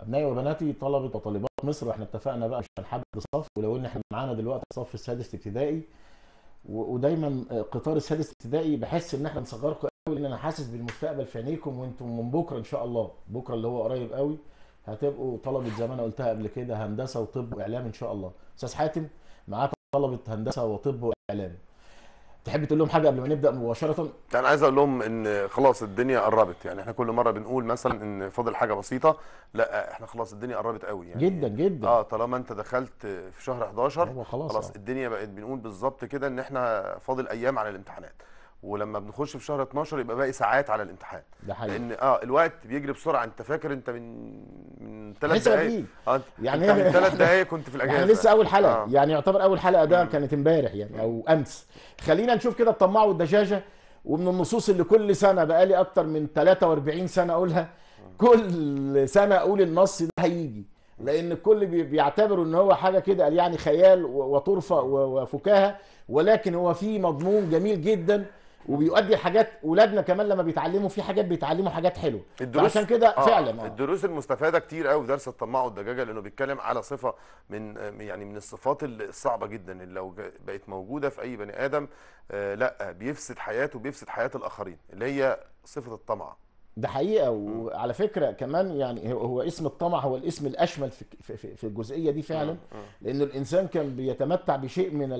ابنائي وبناتي طلبه وطالبات مصر واحنا اتفقنا بقى مش هنحدد صف ولو ان احنا معانا دلوقتي صف السادس ابتدائي ودايما قطار السادس ابتدائي بحس ان احنا مصغركم قوي لان انا حاسس بالمستقبل في عينيكم وانتم من بكره ان شاء الله بكره اللي هو قريب قوي هتبقوا طلبه زي ما انا قلتها قبل كده هندسه وطب واعلام ان شاء الله استاذ حاتم معاك طلبه هندسه وطب واعلام تحب تقول لهم حاجه قبل ما نبدا مباشره انا عايز اقول لهم ان خلاص الدنيا قربت يعني احنا كل مره بنقول مثلا ان فاضل حاجه بسيطه لا احنا خلاص الدنيا قربت قوي يعني جدا جدا اه طالما انت دخلت في شهر 11 خلاص, خلاص آه. الدنيا بقت بنقول بالظبط كده ان احنا فاضل ايام على الامتحانات ولما بنخش في شهر 12 يبقى باقي ساعات على الامتحان ده حقيقي لان اه الوقت بيجري بسرعه انت فاكر انت من من ثلاث دقائق اه يعني انت من ثلاث دقائق كنت في الاجازه احنا يعني لسه اول حلقه آه. يعني يعتبر اول حلقه ده كانت امبارح يعني او امس خلينا نشوف كده الطماع والدجاجه ومن النصوص اللي كل سنه بقالي اكتر من 43 سنه اقولها كل سنه اقول النص ده هيجي لان الكل بيعتبروا ان هو حاجه كده يعني خيال وطرفه وفكاهه ولكن هو في مضمون جميل جدا وبيؤدي حاجات اولادنا كمان لما بيتعلموا في حاجات بيتعلموا حاجات حلوه عشان كده آه فعلا آه. الدروس المستفاده كتير قوي في درس الطماع والدجاجه لانه بيتكلم على صفه من آه، يعني من الصفات الصعبه جدا اللي لو بقت موجوده في اي بني ادم آه لا بيفسد حياته وبيفسد حياه الاخرين اللي هي صفه الطمع ده حقيقه وعلى فكره كمان يعني هو اسم الطمع هو الاسم الاشمل في في الجزئيه دي فعلا لان الانسان كان بيتمتع بشيء من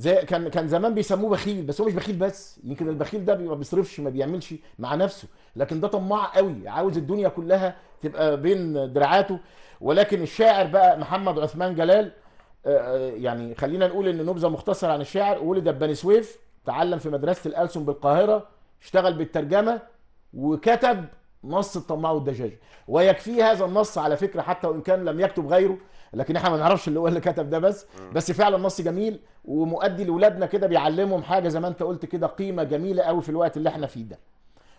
زي كان كان زمان بيسموه بخيل بس هو مش بخيل بس يمكن البخيل ده ما بيصرفش ما بيعملش مع نفسه لكن ده طماع قوي عاوز الدنيا كلها تبقى بين دراعاته ولكن الشاعر بقى محمد عثمان جلال آه، آه، يعني خلينا نقول ان نبذه مختصره عن الشاعر ولد بني سويف تعلم في مدرسه الالسن بالقاهره اشتغل بالترجمه وكتب نص طلعه الدجاج ويكفي هذا النص على فكره حتى وان كان لم يكتب غيره لكن احنا ما نعرفش اللي هو اللي كتب ده بس بس فعلا نص جميل ومؤدي لاولادنا كده بيعلمهم حاجه زي ما انت قلت كده قيمه جميله قوي في الوقت اللي احنا فيه ده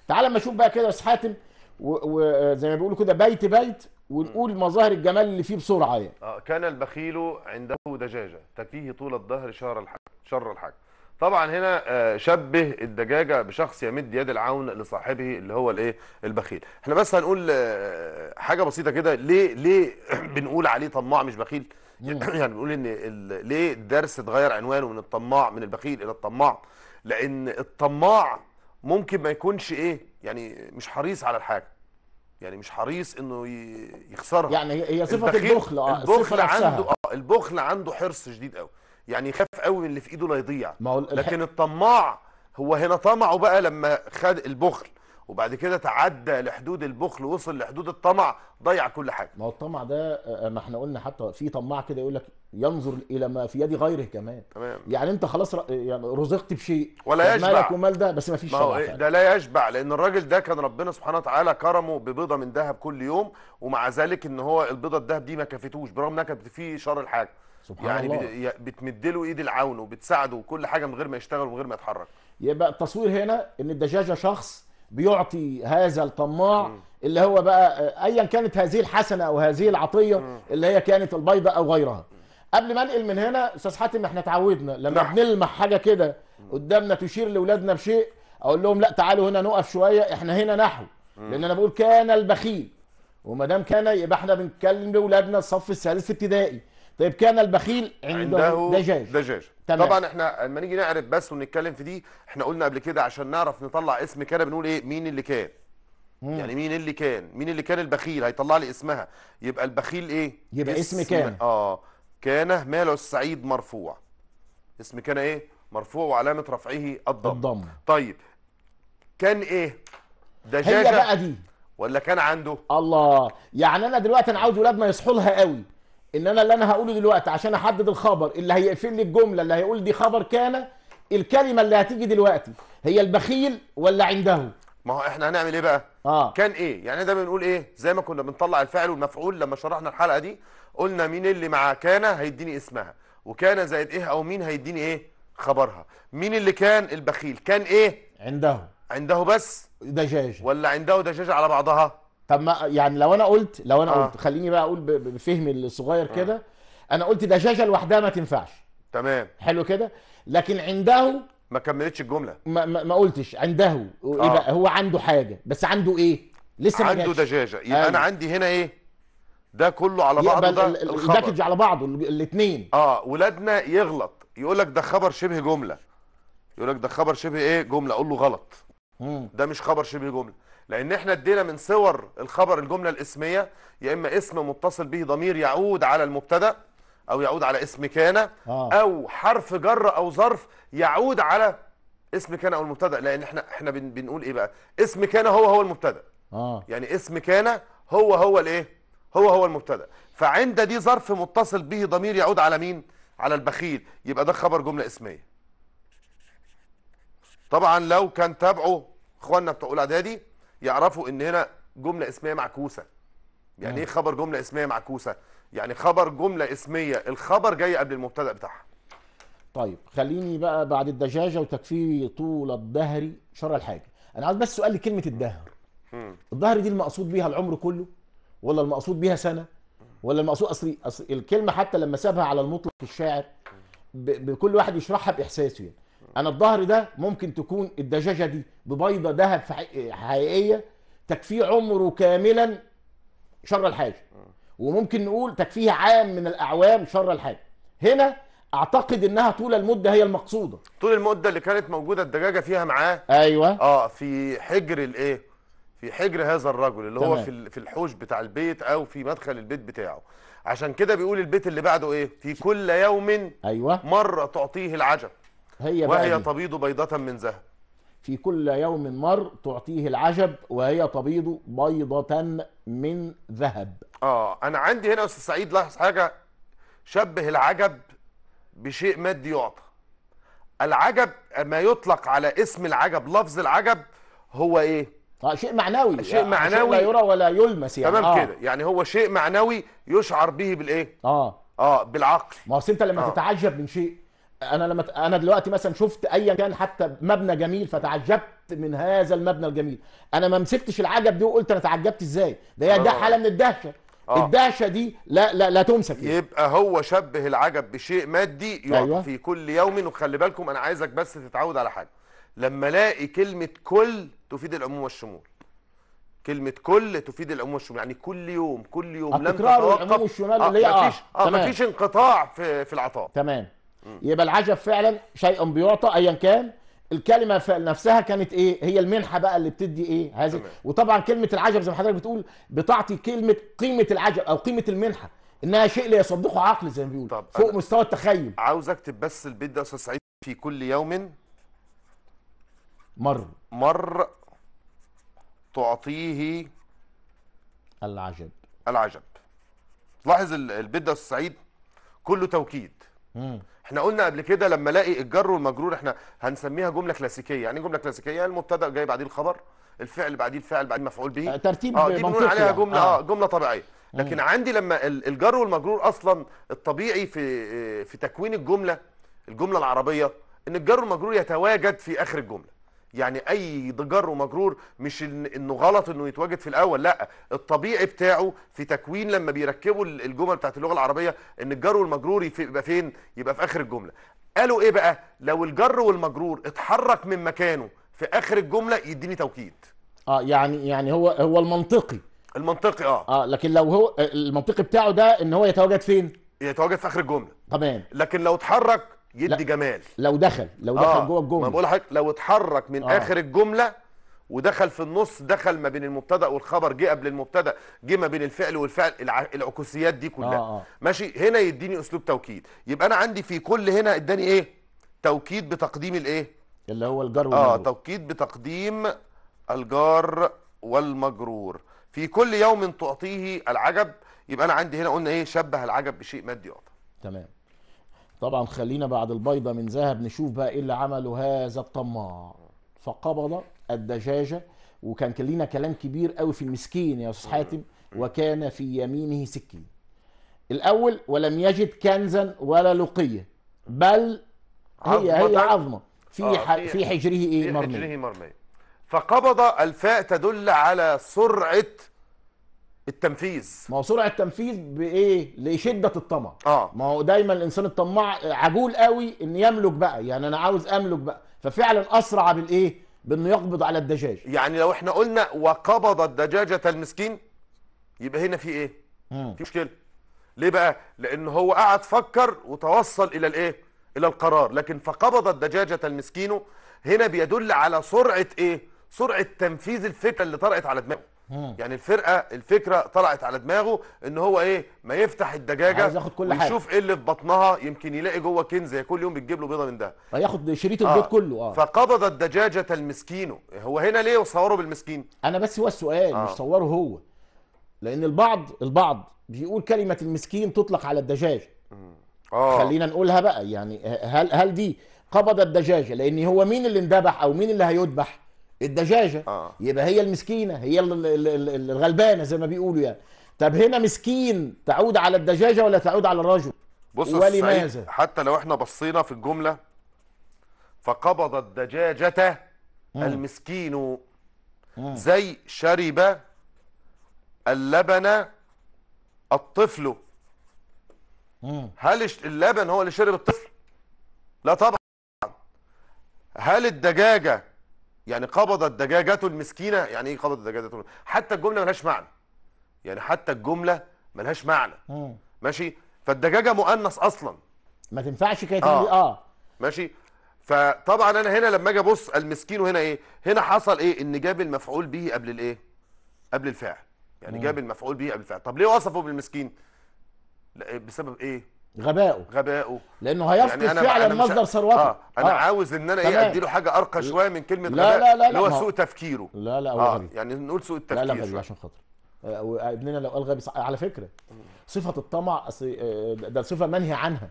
تعال اما اشوف بقى كده يا حاتم وزي ما بيقولوا كده بيت بيت ونقول مظاهر الجمال اللي فيه بسرعه يعني. آه، كان البخيل عنده دجاجه تكفيه طول الدهر شر الحق شر الحق طبعا هنا آه، شبه الدجاجه بشخص يمد يد العون لصاحبه اللي هو الايه البخيل احنا بس هنقول آه، حاجه بسيطه كده ليه ليه بنقول عليه طماع مش بخيل يعني بنقول ان ليه الدرس اتغير عنوانه من الطماع من البخيل الى الطماع لان الطماع ممكن ما يكونش ايه يعني مش حريص على الحاجه يعني مش حريص انه يخسرها يعني هي صفه البخل اه البخل عنده اه البخل عنده حرص شديد قوي يعني يخاف قوي اللي في ايده لا يضيع لكن الطماع هو هنا طمعه بقى لما خد البخل وبعد كده تعدى لحدود البخل وصل لحدود الطمع ضيع كل حاجه ما هو الطمع ده آه، ما احنا قلنا حتى في طماع كده يقول لك ينظر الى ما في يد غيره كمان تمام. يعني انت خلاص يعني رزقت بشيء ولا يشبع مالك ومال ده بس ما فيش شبع إيه، ده لا يشبع لان الراجل ده كان ربنا سبحانه وتعالى كرمه ببيضه من ذهب كل يوم ومع ذلك ان هو البيضه الذهب دي ما كفتوش برغم انها كانت فيه شر الحاجه سبحان يعني الله يعني بتمد له ايد العون وبتساعده وكل حاجه من غير ما يشتغل ومن غير ما يتحرك يبقى التصوير هنا ان الدجاجه شخص بيعطي هذا الطماع م. اللي هو بقى ايا كانت هذه الحسنه او هذه العطيه م. اللي هي كانت البيضه او غيرها قبل ما انقل من هنا استاذ حاتم احنا اتعودنا لما نح. نعم. بنلمح حاجه كده قدامنا تشير لاولادنا بشيء اقول لهم لا تعالوا هنا نقف شويه احنا هنا نحو م. لان انا بقول كان البخيل وما دام كان يبقى احنا بنتكلم لاولادنا الصف الثالث ابتدائي طيب كان البخيل عنده, عنده دجاج دجاج تمام. طبعا احنا لما نيجي نعرف بس ونتكلم في دي احنا قلنا قبل كده عشان نعرف نطلع اسم كده بنقول ايه مين اللي كان مم. يعني مين اللي كان مين اللي كان البخيل هيطلع لي اسمها يبقى البخيل ايه يبقى اسم, اسم كان اه كان ماله السعيد مرفوع اسم كان ايه مرفوع وعلامه رفعه الضم الضم طيب كان ايه دجاجه هي بقى دي ولا كان عنده الله يعني انا دلوقتي انا عاوز ولاد ما يصحوا لها قوي ان انا اللي انا هقوله دلوقتي عشان احدد الخبر اللي هيقفل لي الجمله اللي هيقول دي خبر كان الكلمه اللي هتيجي دلوقتي هي البخيل ولا عنده ما هو احنا هنعمل ايه بقى آه. كان ايه يعني ده بنقول ايه زي ما كنا بنطلع الفاعل والمفعول لما شرحنا الحلقه دي قلنا مين اللي مع كان هيديني اسمها وكان زائد ايه او مين هيديني ايه خبرها مين اللي كان البخيل كان ايه عنده عنده بس دجاجه ولا عنده دجاجه على بعضها طب ما يعني لو انا قلت لو انا آه. قلت خليني بقى اقول بفهمي الصغير آه. كده انا قلت دجاجه لوحدها ما تنفعش تمام حلو كده لكن عنده ما كملتش الجمله ما, ما, ما قلتش عنده ايه آه. بقى هو عنده حاجه بس عنده ايه لسه ما عنده دجاجه يبقى آه. انا عندي هنا ايه ده كله على بعضه ده الباكج على بعضه الاثنين اه ولادنا يغلط يقول لك ده خبر شبه جمله يقول لك ده خبر شبه ايه جمله اقول له غلط مم. ده مش خبر شبه جمله لان احنا ادينا من صور الخبر الجمله الاسميه يا اما اسم متصل به ضمير يعود على المبتدا او يعود على اسم كان آه. او حرف جر او ظرف يعود على اسم كان او المبتدا لان احنا احنا بنقول ايه بقى اسم كان هو هو المبتدا اه يعني اسم كان هو هو الايه هو هو المبتدا فعند دي ظرف متصل به ضمير يعود على مين على البخيل يبقى ده خبر جمله اسميه طبعا لو كان تابعه اخواننا بتوع الاعدادي يعرفوا ان هنا جمله اسميه معكوسه يعني ايه خبر جمله اسميه معكوسه يعني خبر جمله اسميه الخبر جاي قبل المبتدا بتاعها طيب خليني بقى بعد الدجاجه وتكفيري طول الدهر شر الحاجه انا عايز بس سؤال لكلمه الدهر الدهر دي المقصود بيها العمر كله ولا المقصود بيها سنه ولا المقصود اصل الكلمه حتى لما سابها على المطلق الشاعر بكل واحد يشرحها باحساسه يعني انا الظهر ده ممكن تكون الدجاجه دي ببيضه ذهب حقيقيه تكفيه عمره كاملا شر الحاجه وممكن نقول تكفيه عام من الاعوام شر الحاجه هنا اعتقد انها طول المده هي المقصوده طول المده اللي كانت موجوده الدجاجه فيها معاه ايوه اه في حجر الايه في حجر هذا الرجل اللي تمام. هو في في الحوش بتاع البيت او في مدخل البيت بتاعه عشان كده بيقول البيت اللي بعده ايه في كل يوم ايوه مره تعطيه العجب هي وهي تبيض بيضة من ذهب في كل يوم مر تعطيه العجب وهي تبيض بيضة من ذهب اه انا عندي هنا يا استاذ سعيد لاحظ حاجة شبه العجب بشيء مادي يعطى العجب ما يطلق على اسم العجب لفظ العجب هو ايه آه شيء معنوي شيء يعني معنوي شيء لا يرى ولا يلمس يعني تمام آه. كده يعني هو شيء معنوي يشعر به بالايه اه اه بالعقل ما انت لما آه. تتعجب من شيء انا لما انا دلوقتي مثلا شفت ايا كان حتى مبنى جميل فتعجبت من هذا المبنى الجميل انا ما مسكتش العجب دي وقلت انا تعجبت ازاي ده ده حاله من الدهشه أوه. الدهشه دي لا لا لا تمسك يبقى هو شبه العجب بشيء مادي أيوة. في كل يوم وخلي بالكم انا عايزك بس تتعود على حاجه لما الاقي كلمه كل تفيد العموم والشمول كلمة كل تفيد العموم والشمول يعني كل يوم كل يوم لم تتوقف العموم والشمال آه، اللي هي اه, آه، مفيش انقطاع في في العطاء تمام يبقى العجب فعلا شيء بيعطى ايا كان الكلمه نفسها كانت ايه هي المنحه بقى اللي بتدي ايه هذه وطبعا كلمه العجب زي ما حضرتك بتقول بتعطي كلمه قيمه العجب او قيمه المنحه انها شيء لا يصدقه عقل زي ما بيقولوا فوق مستوى التخيل عاوز اكتب بس البيت ده استاذ سعيد في كل يوم مر مر تعطيه العجب العجب لاحظ البيت ده استاذ سعيد كله توكيد احنا قلنا قبل كده لما الاقي الجر والمجرور احنا هنسميها جمله كلاسيكيه يعني إيه جمله كلاسيكيه يعني المبتدا جاي بعديه الخبر الفعل بعديه الفعل بعديه مفعول به آه، ترتيب اه دي بنقول عليها يعني. جمله اه, آه جمله طبيعيه لكن مم. عندي لما الجر والمجرور اصلا الطبيعي في آه، في تكوين الجمله الجمله العربيه ان الجر والمجرور يتواجد في اخر الجمله يعني اي ضجر ومجرور مش انه غلط انه يتواجد في الاول لا الطبيعي بتاعه في تكوين لما بيركبوا الجمل بتاعت اللغه العربيه ان الجر والمجرور يبقى فين يبقى في اخر الجمله قالوا ايه بقى لو الجر والمجرور اتحرك من مكانه في اخر الجمله يديني توكيد اه يعني يعني هو هو المنطقي المنطقي اه اه لكن لو هو المنطقي بتاعه ده ان هو يتواجد فين يتواجد في اخر الجمله تمام لكن لو اتحرك يدي جمال لو دخل لو دخل آه جوه الجمله ما بقول لحضرتك لو اتحرك من آه. اخر الجمله ودخل في النص دخل ما بين المبتدا والخبر جه قبل المبتدا جه ما بين الفعل والفعل العكوسيات دي كلها آه آه. ماشي هنا يديني اسلوب توكيد يبقى انا عندي في كل هنا اداني ايه توكيد بتقديم الايه اللي هو الجار آه، والمجرور اه توكيد بتقديم الجار والمجرور في كل يوم تعطيه العجب يبقى انا عندي هنا قلنا ايه شبه العجب بشيء مادي يعطى تمام طبعا خلينا بعد البيضة من ذهب نشوف بقى ايه اللي عمله هذا الطماع فقبض الدجاجة وكان لينا كلام كبير قوي في المسكين يا استاذ حاتم وكان في يمينه سكين الاول ولم يجد كنزا ولا لقية بل هي هي عظمة في آه ح... في حجره ايه في حجره مرمية فقبض الفاء تدل على سرعة التنفيذ ما هو سرعه التنفيذ بايه لشده الطمع اه ما هو دايما الانسان الطماع عجول قوي ان يملك بقى يعني انا عاوز املك بقى ففعلا اسرع بالايه بانه يقبض على الدجاج يعني لو احنا قلنا وقبض الدجاجه المسكين يبقى هنا في ايه مم. في مشكله ليه بقى لان هو قعد فكر وتوصل الى الايه الى القرار لكن فقبض الدجاجه المسكين هنا بيدل على سرعه ايه سرعه تنفيذ الفكره اللي طرقت على دماغه يعني الفرقه الفكره طلعت على دماغه ان هو ايه ما يفتح الدجاجه عايز ياخد كل حاجه ويشوف ايه اللي في بطنها يمكن يلاقي جوه كنز هي كل يوم بتجيب له بيضه من ده هياخد آه، شريط البيض آه. كله اه فقبض الدجاجه المسكين هو هنا ليه وصوره بالمسكين انا بس هو السؤال آه. مش صوره هو لان البعض البعض بيقول كلمه المسكين تطلق على الدجاجه اه خلينا نقولها بقى يعني هل هل دي قبض الدجاجه لان هو مين اللي انذبح او مين اللي هيذبح الدجاجه آه. يبقى هي المسكينه هي الغلبانه زي ما بيقولوا يعني طب هنا مسكين تعود على الدجاجه ولا تعود على الرجل بص ولماذا حتى لو احنا بصينا في الجمله فقبض الدجاجه مم. المسكين مم. زي شرب اللبن الطفل مم. هل اللبن هو اللي شرب الطفل لا طبعا هل الدجاجه يعني قبضت دجاجته المسكينه يعني ايه قبضت دجاجته حتى الجمله ملهاش معنى يعني حتى الجمله ملهاش معنى مم. ماشي فالدجاجه مؤنث اصلا ما تنفعش كده آه. اه ماشي فطبعا انا هنا لما اجي ابص المسكين وهنا ايه هنا حصل ايه ان جاب المفعول به قبل الايه قبل الفعل يعني مم. جاب المفعول به قبل الفعل طب ليه وصفه بالمسكين بسبب ايه غبائه غبائه لانه هيفقد يعني فعلا أنا مصدر ثروته آه. انا آه. عاوز ان انا ايه ادي له حاجه ارقى شويه من كلمه لا غباء لا لا لا اللي هو سوء تفكيره لا لا هو آه. غبي يعني نقول سوء التفكير لا لا غبي عشان خاطر آه، ابننا لو قال غبي على فكره صفه الطمع آه، ده صفه منهي عنها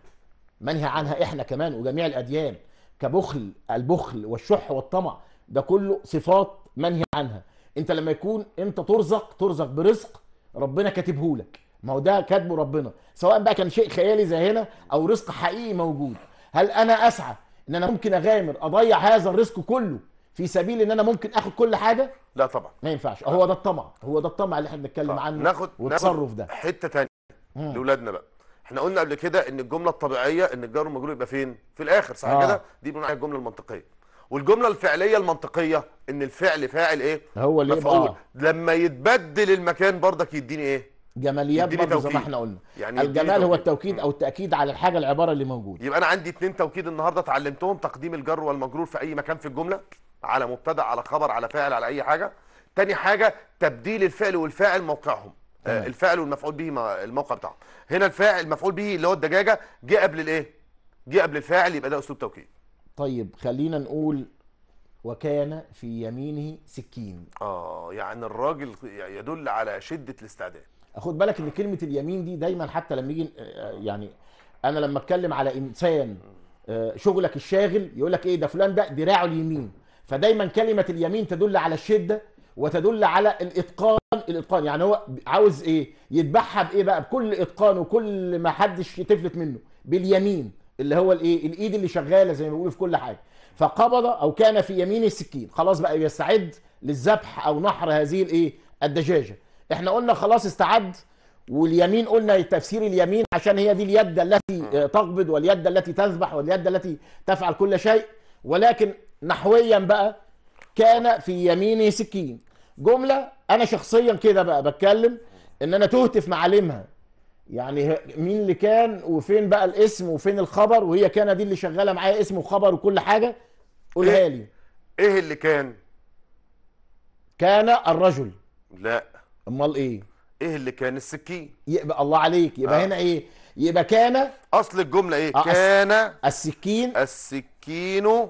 منهي عنها احنا كمان وجميع الاديان كبخل البخل والشح والطمع ده كله صفات منهي عنها انت لما يكون انت ترزق ترزق برزق ربنا كاتبهولك ما هو ده كاتبه ربنا سواء بقى كان شيء خيالي زي هنا او رزق حقيقي موجود هل انا اسعى ان انا ممكن اغامر اضيع هذا الرزق كله في سبيل ان انا ممكن اخد كل حاجه لا طبعا ما ينفعش هو ده الطمع هو ده الطمع اللي احنا بنتكلم عنه ناخد والتصرف ده حته ثانيه لاولادنا بقى احنا قلنا قبل كده ان الجمله الطبيعيه ان الجار والمجرور يبقى فين في الاخر صح آه. كده دي بنقول الجمله المنطقيه والجمله الفعليه المنطقيه ان الفعل فاعل ايه هو اللي مفعول آه. لما يتبدل المكان برضك يديني ايه جماليات برضه زي ما احنا قلنا يعني الجمال هو التوكيد او التاكيد على الحاجه العباره اللي موجوده يبقى انا عندي اثنين توكيد النهارده اتعلمتهم تقديم الجر والمجرور في اي مكان في الجمله على مبتدا على خبر على فاعل على اي حاجه تاني حاجه تبديل الفعل والفاعل موقعهم آه الفاعل والمفعول به الموقع بتاعهم هنا الفاعل المفعول به اللي هو الدجاجه جه قبل الايه جه قبل الفاعل يبقى ده اسلوب توكيد طيب خلينا نقول وكان في يمينه سكين اه يعني الراجل يدل على شده الاستعداد خد بالك ان كلمه اليمين دي دايما حتى لما يجي آه، يعني انا لما اتكلم على انسان آه، شغلك الشاغل يقول لك ايه ده فلان ده دراعه اليمين فدايما كلمه اليمين تدل على الشده وتدل على الاتقان الاتقان يعني هو عاوز ايه يتبعها بايه بقى بكل اتقان وكل ما حدش يتفلت منه باليمين اللي هو الايه الايد اللي شغاله زي ما بيقولوا في كل حاجه فقبض او كان في يمينه السكين خلاص بقى يستعد للذبح او نحر هذه الايه الدجاجه احنا قلنا خلاص استعد واليمين قلنا تفسير اليمين عشان هي دي اليد التي تقبض واليد التي تذبح واليد التي تفعل كل شيء ولكن نحويا بقى كان في يمينه سكين جمله انا شخصيا كده بقى بتكلم ان انا تهت في معالمها يعني مين اللي كان وفين بقى الاسم وفين الخبر وهي كان دي اللي شغاله معايا اسم وخبر وكل حاجه قولها إيه؟ لي ايه اللي كان كان الرجل لا امال ايه ايه اللي كان السكين يبقى الله عليك يبقى آه. هنا ايه يبقى كان اصل الجمله ايه آه كان السكين السكين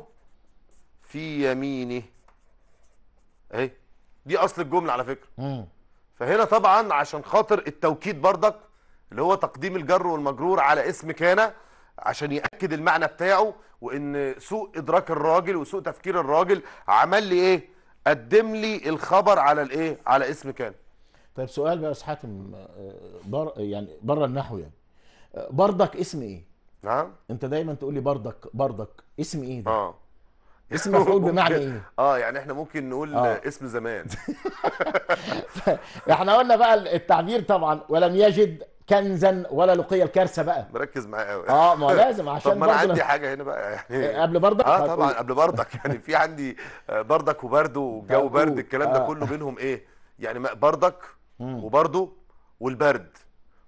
في يمينه اهي دي اصل الجمله على فكره مم. فهنا طبعا عشان خاطر التوكيد بردك اللي هو تقديم الجر والمجرور على اسم كان عشان ياكد المعنى بتاعه وان سوء ادراك الراجل وسوء تفكير الراجل عمل لي ايه قدم لي الخبر على الايه على اسم كان طيب سؤال بقى يا استاذ حاتم بر يعني بره النحو يعني بردك اسم ايه؟ نعم انت دايما تقول لي بردك بردك اسم ايه ده؟ اه اسم مفعول بمعنى ايه؟ اه يعني احنا ممكن نقول آه. اسم زمان احنا قلنا بقى التعبير طبعا ولم يجد كنزا ولا لقي الكارثه بقى مركز معايا قوي اه ما لازم عشان طب ما انا عندي حاجه هنا بقى يعني إيه، قبل بردك اه طيب طبعا قبل بردك يعني في عندي بردك وبرد والجو طيب برد الكلام ده آه. كله بينهم ايه يعني بردك وبرده والبرد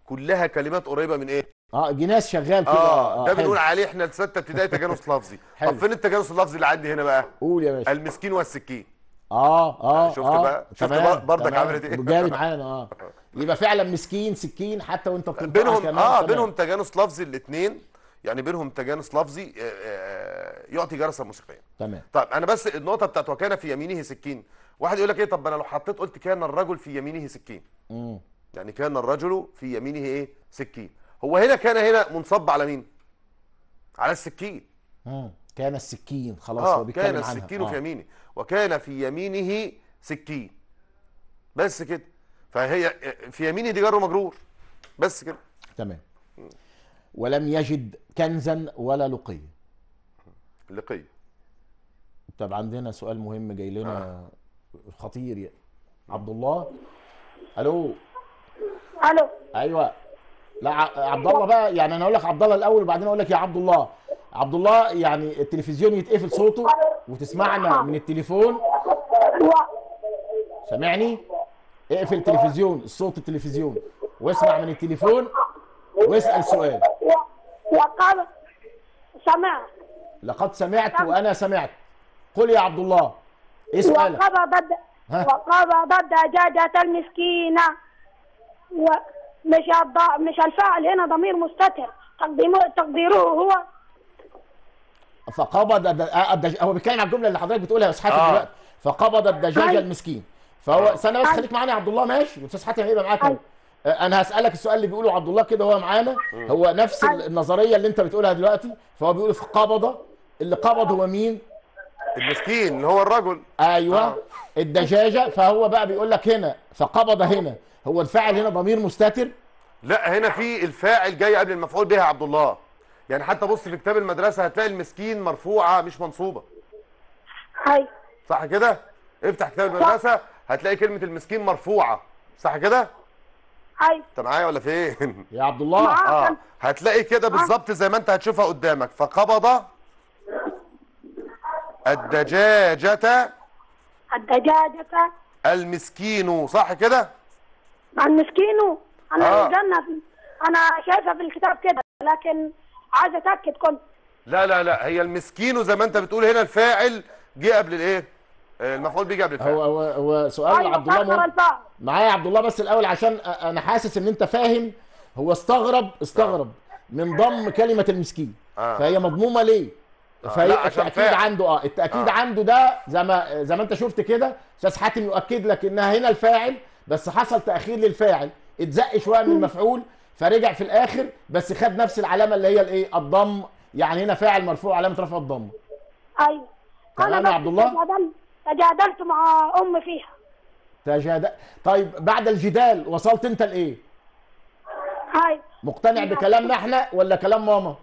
كلها كلمات قريبه من ايه اه جناس شغال كده اه, آه، ده بنقول عليه احنا لسته ابتدائي تجانس لفظي طب فين التجانس اللفظي اللي عندي هنا بقى قول يا باشا المسكين والسكين اه اه شفت آه بقى شفت بردك عملت ايه جاي معانا اه يبقى فعلا مسكين سكين حتى وانت بتنطق بينهم كمان اه بينهم تجانس لفظي الاثنين يعني بينهم تجانس لفظي آه، آه، يعطي جرسه موسيقيه تمام طب انا بس النقطه بتاعت وكان في يمينه سكين واحد يقول لك ايه طب انا لو حطيت قلت كان الرجل في يمينه سكين امم يعني كان الرجل في يمينه ايه سكين هو هنا كان هنا منصب على مين على السكين امم كان السكين خلاص آه هو بيتكلم كان السكين عنها. في آه. يمينه وكان في يمينه سكين بس كده فهي في يمينه دي جر مجرور بس كده تمام ولم يجد كنزا ولا لقية لقية طب عندنا سؤال مهم جاي لنا آه. خطير يعني عبد الله الو الو ايوه لا عبد الله بقى يعني انا اقول لك عبد الله الاول وبعدين اقول لك يا عبد الله عبد الله يعني التلفزيون يتقفل صوته وتسمعنا من التليفون سامعني اقفل التلفزيون صوت التلفزيون واسمع من التليفون واسال سؤال لقد سمعت لقد سمعت وانا سمعت قل يا عبد الله اسأل إيه وقبضت وقبضت دجاجة المسكينة ومش الض... مش الفاعل هنا ضمير مستتر تقديمه تقديره هو فقبض الدج... هو بيتكلم على الجمله اللي حضرتك بتقولها يا استاذ حاتم آه. دلوقتي فقبض الدجاجه طيب. المسكين فهو آه. استنى بس خليك معانا يا عبد الله ماشي استاذ حاتم هيبقى معاك طيب. انا هسالك السؤال اللي بيقوله عبد الله كده هو معانا هو نفس طيب. النظريه اللي انت بتقولها دلوقتي فهو بيقول فقبض اللي قبض هو مين المسكين اللي هو الرجل ايوه آه. الدجاجه فهو بقى بيقول لك هنا فقبض هنا هو الفاعل هنا ضمير مستتر لا هنا في الفاعل جاي قبل المفعول به يا عبد الله يعني حتى بص في كتاب المدرسه هتلاقي المسكين مرفوعه مش منصوبه هاي صح كده افتح كتاب المدرسه هتلاقي كلمه المسكين مرفوعه صح كده هاي انت معايا ولا فين يا عبد الله اه هتلاقي كده بالظبط زي ما انت هتشوفها قدامك فقبض الدجاجة الدجاجة المسكين صح كده المسكين انا آه. انا شايفها في الكتاب كده لكن عايز اتاكد كنت لا لا لا هي المسكين زي ما انت بتقول هنا الفاعل جه قبل الايه المفعول بيجي قبل الفاعل هو هو هو سؤال أيوة عبد الله معايا عبد الله بس الاول عشان انا حاسس ان انت فاهم هو استغرب استغرب آه. من ضم كلمه المسكين آه. فهي مضمومه ليه آه، فالتاكيد التاكيد عنده اه التاكيد آه. عنده ده زي ما زي ما انت شفت كده استاذ حاتم يؤكد لك انها هنا الفاعل بس حصل تاخير للفاعل اتزق شويه من المفعول فرجع في الاخر بس خد نفس العلامه اللي هي الايه الضم يعني هنا فاعل مرفوع علامه رفع الضم ايوه تمام يا عبد الله تجادلت مع ام فيها تجادل طيب بعد الجدال وصلت انت لايه؟ ايوه مقتنع بكلامنا احنا ولا كلام ماما؟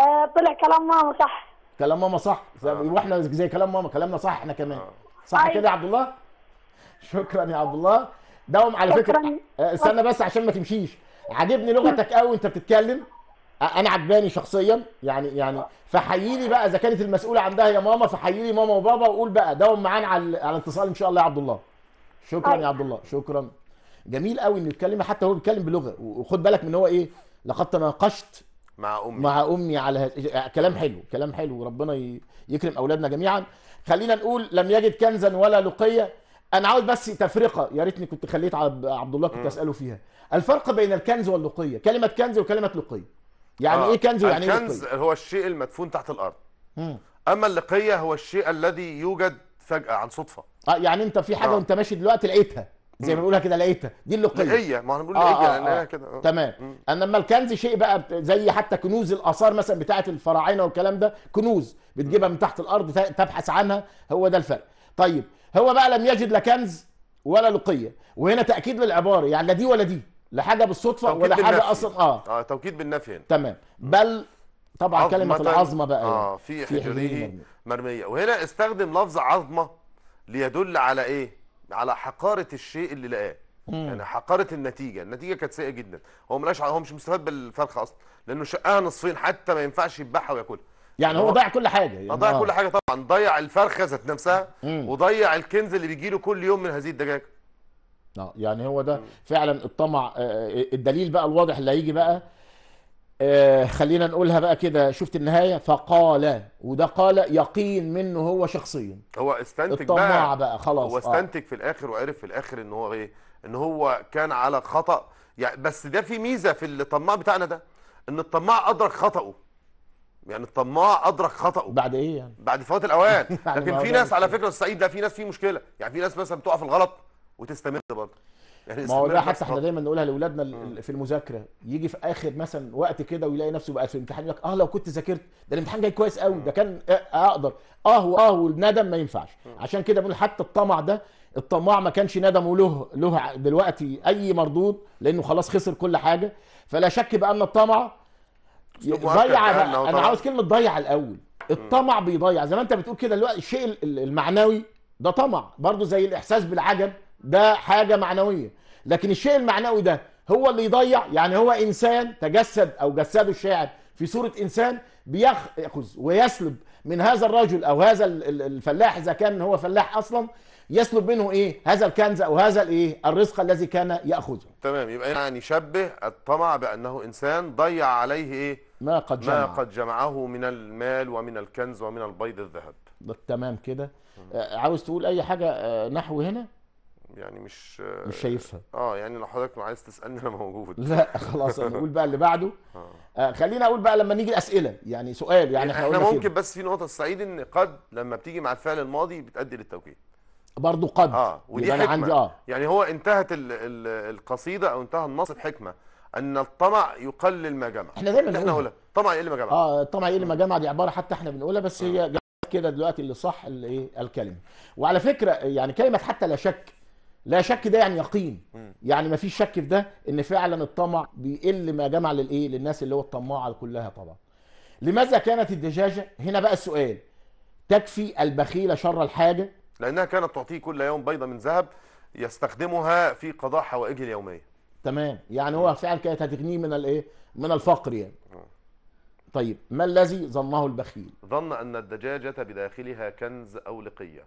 آه، طلع كلام ماما صح كلام ماما صح واحنا آه. زي كلام ماما كلامنا صح احنا كمان صح أيوة. كده يا عبد الله شكرا يا عبد الله داوم على فكره آه، استنى بس عشان ما تمشيش عاجبني لغتك قوي انت بتتكلم انا عجباني شخصيا يعني يعني فحييلي بقى اذا كانت المسؤوله عندها يا ماما فحييلي ماما وبابا وقول بقى داوم معانا على على الاتصال ان شاء الله يا عبد الله شكرا يا طيب. عبد الله شكرا جميل قوي ان يتكلم حتى هو بيتكلم بلغه وخد بالك من هو ايه لقد تناقشت مع امي مع امي على هز... يعني كلام حلو كلام حلو ربنا ي... يكرم اولادنا جميعا خلينا نقول لم يجد كنزا ولا لقيه انا عاوز بس تفرقه يا ريتني كنت خليت عبد الله كنت اساله فيها الفرق بين الكنز واللقيه كلمه كنز وكلمه لقيه يعني إيه آه. ايه كنز ويعني ايه الكنز هو الشيء المدفون تحت الارض مم. اما اللقيه هو الشيء الذي يوجد فجاه عن صدفه اه يعني انت في حاجه آه. وانت ماشي دلوقتي لقيتها زي ما بنقولها كده لقيتها دي اللقيه هي ما احنا بنقول لقيه آه آه آه. كده آه. تمام انما الكنز شيء بقى زي حتى كنوز الاثار مثلا بتاعه الفراعنه والكلام ده كنوز بتجيبها من تحت الارض تبحث عنها هو ده الفرق طيب هو بقى لم يجد لا كنز ولا لقيه وهنا تاكيد للعباره يعني لا دي ولا دي لا حاجه بالصدفه ولا حاجه اصلا اه اه توكيد بالنفي هنا تمام بل طبعا كلمه العظمه بقى اه يعني. في حجره مرميه وهنا استخدم لفظ عظمه ليدل على ايه على حقاره الشيء اللي لقاه يعني حقاره النتيجه النتيجه كانت سيئه جدا هو ملاش هو مش مستفاد بالفرخه اصلا لانه شقها نصفين حتى ما ينفعش يتباعها وياكلها يعني, يعني هو ضيع كل حاجه يعني ضيع كل آه. حاجه طبعا ضيع الفرخه ذات نفسها وضيع الكنز اللي بيجي له كل يوم من هذه الدجاجه اه يعني هو ده فعلا الطمع آه، الدليل بقى الواضح اللي هيجي بقى آه خلينا نقولها بقى كده شفت النهايه فقال وده قال يقين منه هو شخصيا هو استنتج بقى, بقى خلاص هو آه. استنتج آه. في الاخر وعرف في الاخر ان هو ايه ان هو كان على خطا يعني بس ده في ميزه في الطماع بتاعنا ده ان الطماع ادرك خطاه يعني الطماع ادرك خطاه بعد ايه يعني بعد فوات الاوان لكن في ناس على فكره الصعيد ده في ناس فيه مشكله يعني في ناس مثلا بتقع في الغلط وتستمر برضه يعني ما هو ده حتى احنا دايما نقولها لاولادنا في المذاكره يجي في اخر مثلا وقت كده ويلاقي نفسه بقى في الامتحان يقول لك اه لو كنت ذاكرت ده الامتحان جاي كويس قوي ده كان آه، آه، اقدر اه واه والندم ما ينفعش عشان كده بنقول حتى الطمع ده الطماع ما كانش ندم وله له دلوقتي اي مردود لانه خلاص خسر كل حاجه فلا شك بان الطمع ضيع انا عاوز كلمه ضيع الاول الطمع بيضيع زي ما انت بتقول كده دلوقتي الشيء المعنوي ده طمع برضه زي الاحساس بالعجب ده حاجه معنويه لكن الشيء المعنوي ده هو اللي يضيع يعني هو انسان تجسد او جسده الشاعر في صوره انسان بياخذ ويسلب من هذا الرجل او هذا الفلاح اذا كان هو فلاح اصلا يسلب منه ايه هذا الكنز او هذا الايه الرزق الذي كان ياخذه تمام يبقى يعني شبه الطمع بانه انسان ضيع عليه ايه ما قد جمع. ما قد جمعه من المال ومن الكنز ومن البيض الذهب تمام كده آه، عاوز تقول اي حاجه آه، نحو هنا يعني مش مش شايفها اه يعني لو حضرتك عايز تسالني انا موجود لا خلاص نقول بقى اللي بعده آه, آه، خلينا اقول بقى لما نيجي الاسئله يعني سؤال يعني, يعني احنا ممكن خير. بس في نقطه السعيد ان قد لما بتيجي مع الفعل الماضي بتؤدي للتوكيد برضه قد اه ودي حكمة. عندي اه يعني هو انتهت القصيده او انتهى النص بحكمه ان الطمع يقلل ما جمع احنا دايما احنا نقولها طمع يقل ما جمع اه الطمع يقل ما جمع دي عباره حتى احنا بنقولها بس هي آه. كده دلوقتي اللي صح الايه الكلمه وعلى فكره يعني كلمه حتى لا شك لا شك ده يعني يقين يعني ما فيش شك في ده ان فعلا الطمع بيقل ما جمع للايه للناس اللي هو الطماعه كلها طبعا لماذا كانت الدجاجه هنا بقى السؤال تكفي البخيل شر الحاجه لانها كانت تعطيه كل يوم بيضه من ذهب يستخدمها في قضاء حوائجه اليوميه تمام يعني هو فعلا كانت هتغنيه من الايه من الفقر يعني طيب ما الذي ظنه البخيل ظن ان الدجاجه بداخلها كنز او لقيه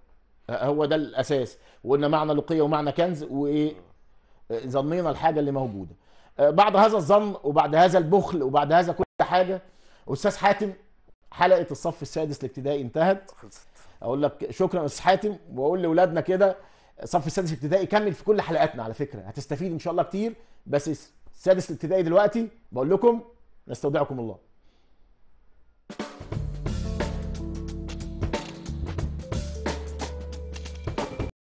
هو ده الاساس وقلنا معنى لقيه ومعنى كنز وايه آه، ظنينا الحاجه اللي موجوده آه، بعد هذا الظن وبعد هذا البخل وبعد هذا كل حاجه استاذ حاتم حلقه الصف السادس الابتدائي انتهت اقول لك شكرا يا استاذ حاتم واقول لاولادنا كده الصف السادس الابتدائي كمل في كل حلقاتنا على فكره هتستفيد ان شاء الله كتير بس السادس الابتدائي دلوقتي بقول لكم نستودعكم الله